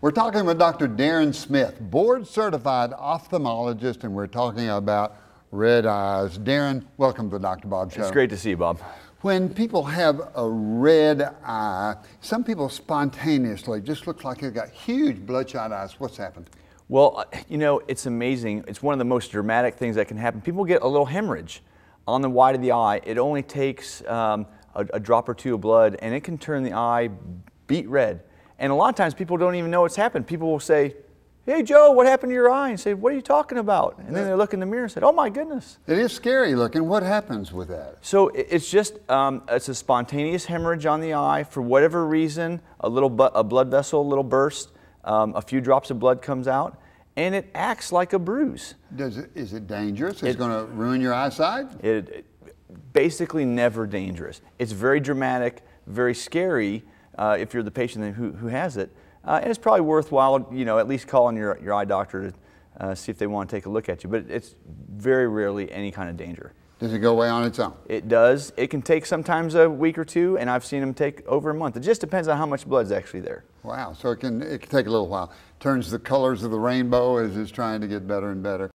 We're talking with Dr. Darren Smith, board certified ophthalmologist, and we're talking about red eyes. Darren, welcome to Dr. Bob Show. It's great to see you, Bob. When people have a red eye, some people spontaneously just look like they've got huge bloodshot eyes. What's happened? Well, uh, you know, it's amazing. It's one of the most dramatic things that can happen. People get a little hemorrhage on the white of the eye. It only takes um, a, a drop or two of blood, and it can turn the eye beat red and a lot of times people don't even know what's happened. People will say, Hey Joe, what happened to your eye? And say, What are you talking about? And then they look in the mirror and say, Oh my goodness. It is scary looking. What happens with that? So it's just um, it's a spontaneous hemorrhage on the eye for whatever reason. A little bu- a blood vessel, a little burst, um, a few drops of blood comes out, and it acts like a bruise. Does it, is it dangerous? It's it, going to ruin your eyesight? It, it basically never dangerous. It's very dramatic, very scary uh, if you're the patient who, who has it. Uh, and it's probably worthwhile, you know, at least calling your, your eye doctor to uh, see if they want to take a look at you. But it's very rarely any kind of danger. Does it go away on its own? It does. It can take sometimes a week or two, and I've seen them take over a month. It just depends on how much blood's actually there. Wow, so it can, it can take a little while. Turns the colors of the rainbow as it's trying to get better and better.